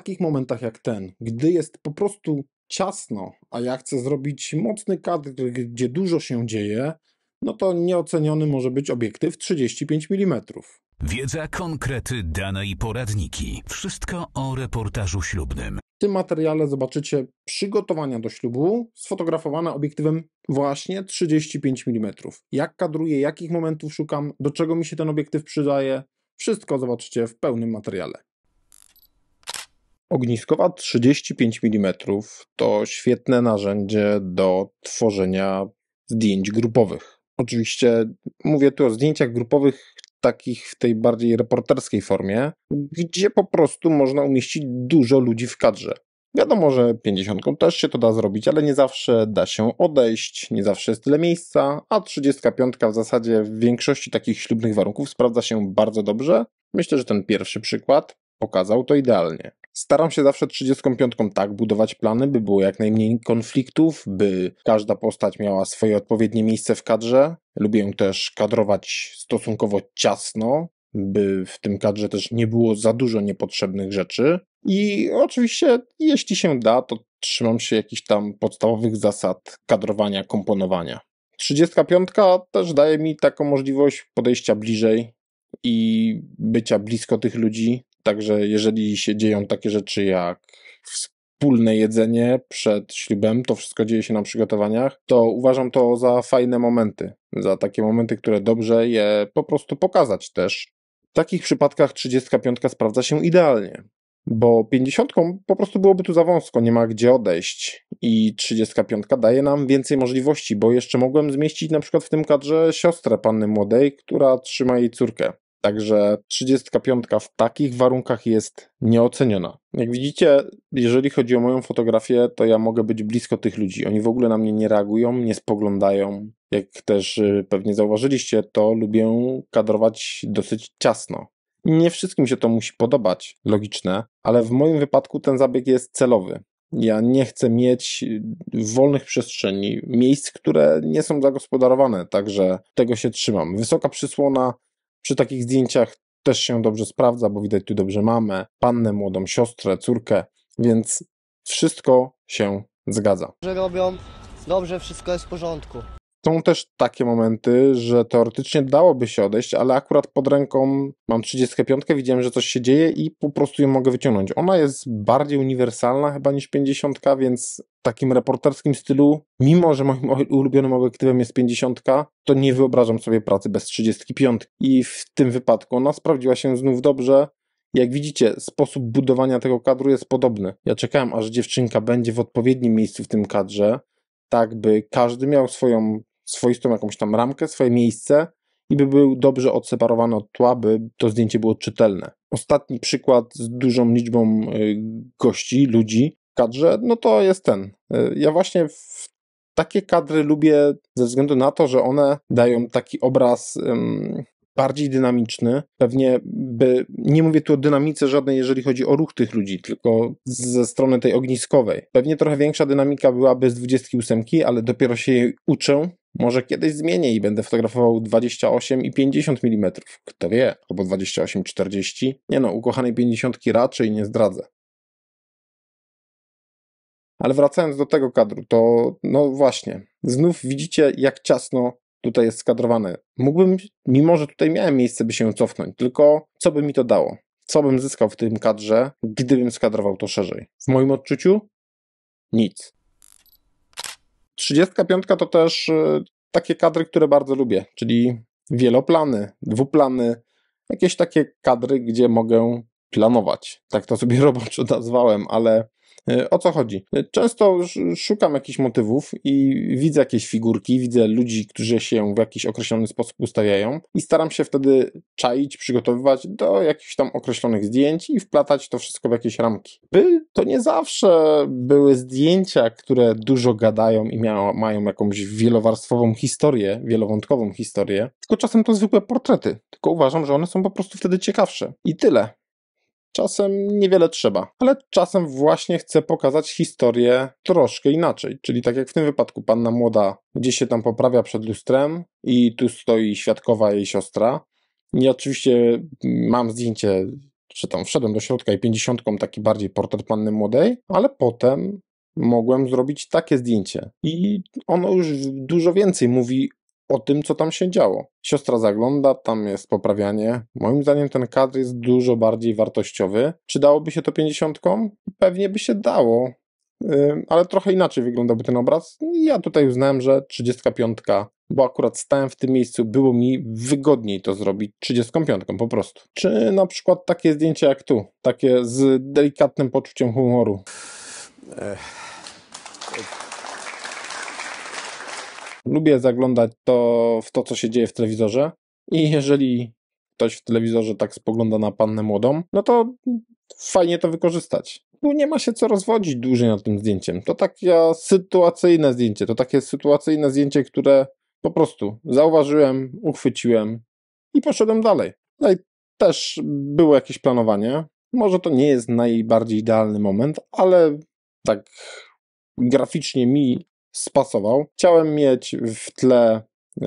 takich momentach jak ten, gdy jest po prostu ciasno, a ja chcę zrobić mocny kadr, gdzie dużo się dzieje, no to nieoceniony może być obiektyw 35 mm. Wiedza, konkrety, dane i poradniki. Wszystko o reportażu ślubnym. W tym materiale zobaczycie przygotowania do ślubu sfotografowane obiektywem właśnie 35 mm. Jak kadruję, jakich momentów szukam, do czego mi się ten obiektyw przydaje. Wszystko zobaczycie w pełnym materiale. Ogniskowa 35 mm to świetne narzędzie do tworzenia zdjęć grupowych. Oczywiście mówię tu o zdjęciach grupowych takich w tej bardziej reporterskiej formie, gdzie po prostu można umieścić dużo ludzi w kadrze. Wiadomo, że 50 też się to da zrobić, ale nie zawsze da się odejść, nie zawsze jest tyle miejsca, a 35 w zasadzie w większości takich ślubnych warunków sprawdza się bardzo dobrze. Myślę, że ten pierwszy przykład pokazał to idealnie. Staram się zawsze 35 tak budować plany, by było jak najmniej konfliktów, by każda postać miała swoje odpowiednie miejsce w kadrze. Lubię też kadrować stosunkowo ciasno, by w tym kadrze też nie było za dużo niepotrzebnych rzeczy. I oczywiście, jeśli się da, to trzymam się jakichś tam podstawowych zasad kadrowania, komponowania. 35 też daje mi taką możliwość podejścia bliżej i bycia blisko tych ludzi, Także jeżeli się dzieją takie rzeczy jak wspólne jedzenie przed ślubem, to wszystko dzieje się na przygotowaniach, to uważam to za fajne momenty, za takie momenty, które dobrze je po prostu pokazać też. W takich przypadkach 35 sprawdza się idealnie, bo 50 po prostu byłoby tu za wąsko, nie ma gdzie odejść i 35 daje nam więcej możliwości, bo jeszcze mogłem zmieścić na przykład w tym kadrze siostrę panny młodej, która trzyma jej córkę. Także 35 w takich warunkach jest nieoceniona. Jak widzicie, jeżeli chodzi o moją fotografię, to ja mogę być blisko tych ludzi. Oni w ogóle na mnie nie reagują, nie spoglądają. Jak też y, pewnie zauważyliście, to lubię kadrować dosyć ciasno. Nie wszystkim się to musi podobać, logiczne, ale w moim wypadku ten zabieg jest celowy. Ja nie chcę mieć y, wolnych przestrzeni, miejsc, które nie są zagospodarowane, także tego się trzymam. Wysoka przysłona, przy takich zdjęciach też się dobrze sprawdza, bo widać tu dobrze mamę, pannę młodą, siostrę, córkę, więc wszystko się zgadza. Że robią dobrze, wszystko jest w porządku. Są też takie momenty, że teoretycznie dałoby się odejść, ale akurat pod ręką mam 35, widziałem, że coś się dzieje i po prostu ją mogę wyciągnąć. Ona jest bardziej uniwersalna chyba niż 50, więc w takim reporterskim stylu, mimo że moim ulubionym obiektywem jest 50, to nie wyobrażam sobie pracy bez 35. I w tym wypadku ona sprawdziła się znów dobrze. Jak widzicie, sposób budowania tego kadru jest podobny. Ja czekałem, aż dziewczynka będzie w odpowiednim miejscu w tym kadrze, tak by każdy miał swoją swoistą jakąś tam ramkę, swoje miejsce i by był dobrze odseparowany od tła, by to zdjęcie było czytelne. Ostatni przykład z dużą liczbą y, gości, ludzi w kadrze, no to jest ten. Y, ja właśnie w takie kadry lubię ze względu na to, że one dają taki obraz um, bardziej dynamiczny, pewnie by, nie mówię tu o dynamice żadnej, jeżeli chodzi o ruch tych ludzi, tylko ze strony tej ogniskowej. Pewnie trochę większa dynamika byłaby z 28, ale dopiero się jej uczę, może kiedyś zmienię i będę fotografował 28 i 50 mm. Kto wie, albo 28-40. Nie no, ukochanej 50 raczej nie zdradzę. Ale wracając do tego kadru, to no właśnie, znów widzicie, jak ciasno tutaj jest skadrowane. Mógłbym, mimo że tutaj miałem miejsce, by się cofnąć, tylko co by mi to dało? Co bym zyskał w tym kadrze, gdybym skadrował to szerzej? W moim odczuciu nic. 35 to też y, takie kadry, które bardzo lubię, czyli wieloplany, dwuplany, jakieś takie kadry, gdzie mogę planować. Tak to sobie roboczo nazwałem, ale E, o co chodzi? E, często szukam jakichś motywów i widzę jakieś figurki, widzę ludzi, którzy się w jakiś określony sposób ustawiają i staram się wtedy czaić, przygotowywać do jakichś tam określonych zdjęć i wplatać to wszystko w jakieś ramki. By to nie zawsze były zdjęcia, które dużo gadają i mają jakąś wielowarstwową historię, wielowątkową historię, tylko czasem to zwykłe portrety. Tylko uważam, że one są po prostu wtedy ciekawsze. I tyle. Czasem niewiele trzeba, ale czasem właśnie chcę pokazać historię troszkę inaczej. Czyli tak jak w tym wypadku, panna młoda gdzieś się tam poprawia przed lustrem i tu stoi świadkowa jej siostra. I oczywiście mm, mam zdjęcie, że tam wszedłem do środka i pięćdziesiątką taki bardziej portret panny młodej, ale potem mogłem zrobić takie zdjęcie. I ono już dużo więcej mówi o tym, co tam się działo. Siostra zagląda, tam jest poprawianie. Moim zdaniem ten kadr jest dużo bardziej wartościowy. Czy dałoby się to pięćdziesiątką? Pewnie by się dało, ale trochę inaczej wyglądałby ten obraz. Ja tutaj uznałem, że 35, bo akurat stałem w tym miejscu, było mi wygodniej to zrobić 35 po prostu. Czy na przykład takie zdjęcie jak tu, takie z delikatnym poczuciem humoru. Ech. Lubię zaglądać to, w to, co się dzieje w telewizorze i jeżeli ktoś w telewizorze tak spogląda na pannę młodą, no to fajnie to wykorzystać. Tu nie ma się co rozwodzić dłużej nad tym zdjęciem. To takie sytuacyjne zdjęcie, to takie sytuacyjne zdjęcie, które po prostu zauważyłem, uchwyciłem i poszedłem dalej. No i też było jakieś planowanie. Może to nie jest najbardziej idealny moment, ale tak graficznie mi spasował. Chciałem mieć w tle e,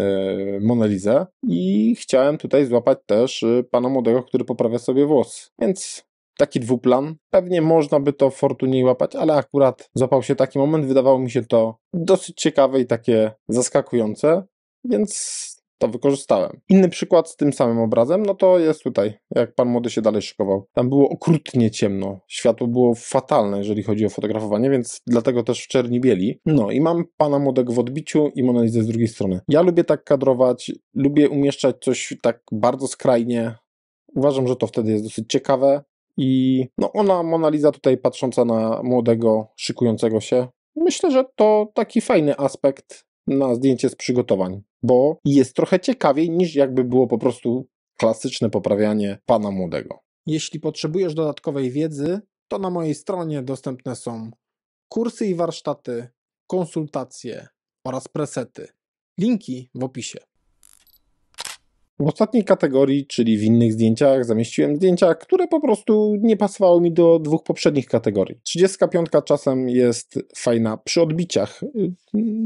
Monalizę i chciałem tutaj złapać też y, pana młodego, który poprawia sobie włos. Więc taki dwuplan. Pewnie można by to fortuniej łapać, ale akurat złapał się taki moment. Wydawało mi się to dosyć ciekawe i takie zaskakujące, więc to wykorzystałem. Inny przykład z tym samym obrazem, no to jest tutaj, jak pan młody się dalej szykował. Tam było okrutnie ciemno. Światło było fatalne, jeżeli chodzi o fotografowanie, więc dlatego też w czerni bieli. No i mam pana młodego w odbiciu i Monalizę z drugiej strony. Ja lubię tak kadrować, lubię umieszczać coś tak bardzo skrajnie. Uważam, że to wtedy jest dosyć ciekawe. I no ona, Monaliza tutaj patrząca na młodego, szykującego się, myślę, że to taki fajny aspekt na zdjęcie z przygotowań, bo jest trochę ciekawiej niż jakby było po prostu klasyczne poprawianie pana młodego. Jeśli potrzebujesz dodatkowej wiedzy, to na mojej stronie dostępne są kursy i warsztaty, konsultacje oraz presety. Linki w opisie. W ostatniej kategorii, czyli w innych zdjęciach, zamieściłem zdjęcia, które po prostu nie pasowały mi do dwóch poprzednich kategorii. 35 czasem jest fajna przy odbiciach.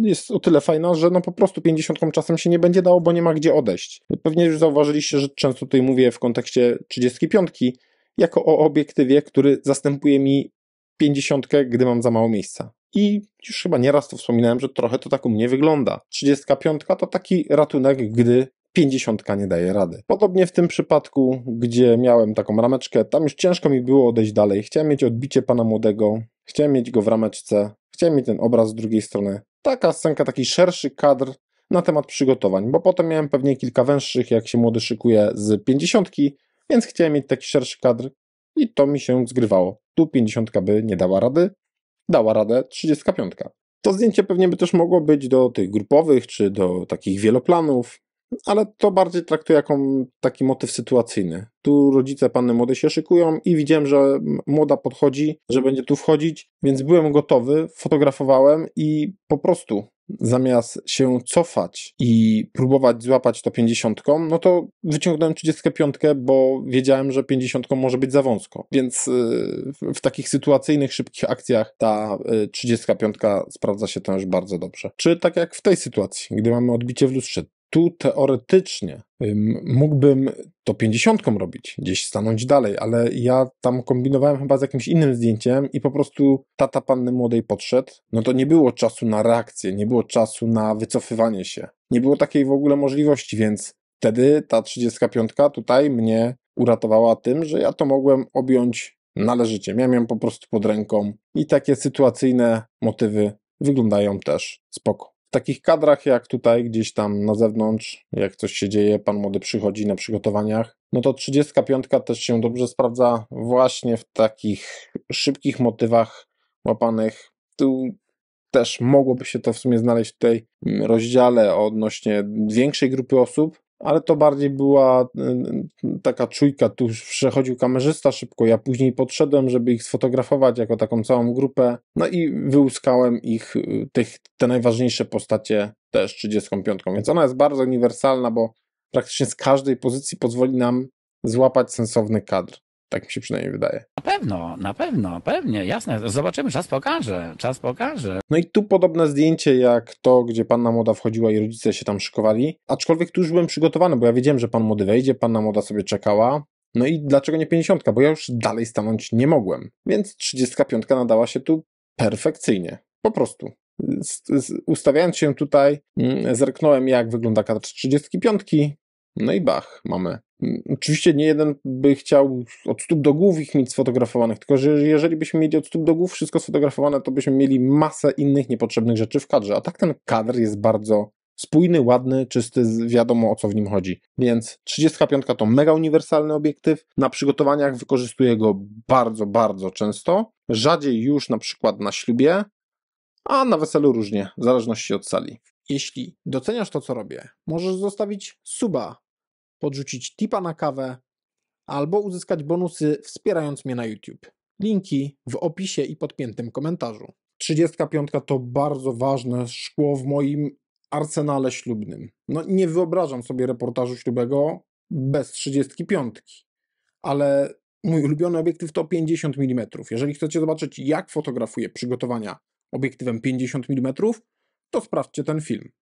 Jest o tyle fajna, że no po prostu 50 czasem się nie będzie dało, bo nie ma gdzie odejść. Pewnie już zauważyliście, że często tutaj mówię w kontekście 35 jako o obiektywie, który zastępuje mi 50, gdy mam za mało miejsca. I już chyba nieraz to wspominałem, że trochę to tak u mnie wygląda. 35 to taki ratunek, gdy 50 nie daje rady. Podobnie w tym przypadku, gdzie miałem taką rameczkę, tam już ciężko mi było odejść dalej. Chciałem mieć odbicie pana młodego, chciałem mieć go w rameczce, chciałem mieć ten obraz z drugiej strony. Taka scenka, taki szerszy kadr na temat przygotowań, bo potem miałem pewnie kilka węższych, jak się młody szykuje z 50, więc chciałem mieć taki szerszy kadr i to mi się zgrywało. Tu 50 by nie dała rady, dała radę 35. To zdjęcie pewnie by też mogło być do tych grupowych czy do takich wieloplanów, ale to bardziej traktuję jako taki motyw sytuacyjny. Tu rodzice panny młodej się szykują i widziałem, że młoda podchodzi, że mhm. będzie tu wchodzić, więc byłem gotowy, fotografowałem i po prostu zamiast się cofać i próbować złapać to pięćdziesiątką, no to wyciągnąłem trzydziestkę piątkę, bo wiedziałem, że pięćdziesiątką może być za wąsko. Więc y, w takich sytuacyjnych, szybkich akcjach ta y, trzydziestka piątka sprawdza się też bardzo dobrze. Czy tak jak w tej sytuacji, gdy mamy odbicie w lustrze, tu teoretycznie mógłbym to pięćdziesiątką robić, gdzieś stanąć dalej, ale ja tam kombinowałem chyba z jakimś innym zdjęciem i po prostu tata panny młodej podszedł, no to nie było czasu na reakcję, nie było czasu na wycofywanie się, nie było takiej w ogóle możliwości, więc wtedy ta 35 tutaj mnie uratowała tym, że ja to mogłem objąć należycie, miałem ją po prostu pod ręką i takie sytuacyjne motywy wyglądają też spoko takich kadrach jak tutaj gdzieś tam na zewnątrz, jak coś się dzieje, pan młody przychodzi na przygotowaniach, no to 35 też się dobrze sprawdza właśnie w takich szybkich motywach łapanych. Tu też mogłoby się to w sumie znaleźć w tej rozdziale odnośnie większej grupy osób, ale to bardziej była y, y, taka czujka, tu przechodził kamerzysta szybko, ja później podszedłem, żeby ich sfotografować jako taką całą grupę, no i wyłuskałem ich, y, tych, te najważniejsze postacie też 35, więc ona jest bardzo uniwersalna, bo praktycznie z każdej pozycji pozwoli nam złapać sensowny kadr. Tak mi się przynajmniej wydaje. Na pewno, na pewno, pewnie, jasne. Zobaczymy, czas pokaże, czas pokaże. No i tu podobne zdjęcie jak to, gdzie panna młoda wchodziła i rodzice się tam szykowali. Aczkolwiek tu już byłem przygotowany, bo ja wiedziałem, że pan młody wejdzie, panna młoda sobie czekała. No i dlaczego nie 50? Bo ja już dalej stanąć nie mogłem. Więc 35 nadała się tu perfekcyjnie. Po prostu. Z, z, ustawiając się tutaj, mm, zerknąłem, jak wygląda kadr 35, no i bach, mamy. Oczywiście nie jeden by chciał od stóp do głów ich mieć sfotografowanych, tylko że jeżeli byśmy mieli od stóp do głów wszystko sfotografowane, to byśmy mieli masę innych niepotrzebnych rzeczy w kadrze. A tak ten kadr jest bardzo spójny, ładny, czysty, wiadomo o co w nim chodzi. Więc 35 to mega uniwersalny obiektyw. Na przygotowaniach wykorzystuję go bardzo, bardzo często. Rzadziej już na przykład na ślubie, a na weselu różnie, w zależności od sali. Jeśli doceniasz to, co robię, możesz zostawić suba, podrzucić tipa na kawę albo uzyskać bonusy wspierając mnie na YouTube. Linki w opisie i podpiętym komentarzu. 35 to bardzo ważne szkło w moim arsenale ślubnym. No nie wyobrażam sobie reportażu ślubnego bez 35, ale mój ulubiony obiektyw to 50 mm. Jeżeli chcecie zobaczyć, jak fotografuję przygotowania obiektywem 50 mm, to sprawdźcie ten film.